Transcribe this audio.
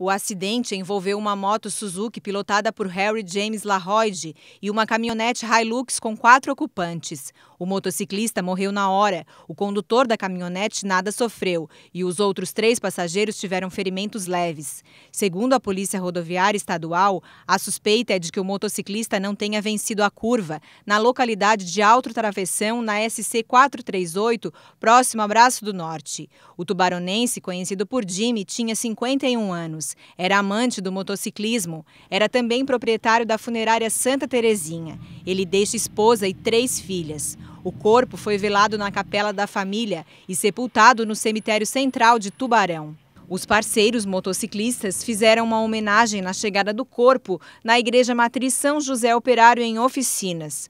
O acidente envolveu uma moto Suzuki pilotada por Harry James Laroyd e uma caminhonete Hilux com quatro ocupantes. O motociclista morreu na hora, o condutor da caminhonete nada sofreu e os outros três passageiros tiveram ferimentos leves. Segundo a Polícia Rodoviária Estadual, a suspeita é de que o motociclista não tenha vencido a curva na localidade de Alto Travessão, na SC 438, próximo a Braço do Norte. O tubaronense, conhecido por Jimmy, tinha 51 anos anos, era amante do motociclismo, era também proprietário da funerária Santa Terezinha. Ele deixa esposa e três filhas. O corpo foi velado na capela da família e sepultado no cemitério central de Tubarão. Os parceiros motociclistas fizeram uma homenagem na chegada do corpo na Igreja Matriz São José Operário em Oficinas.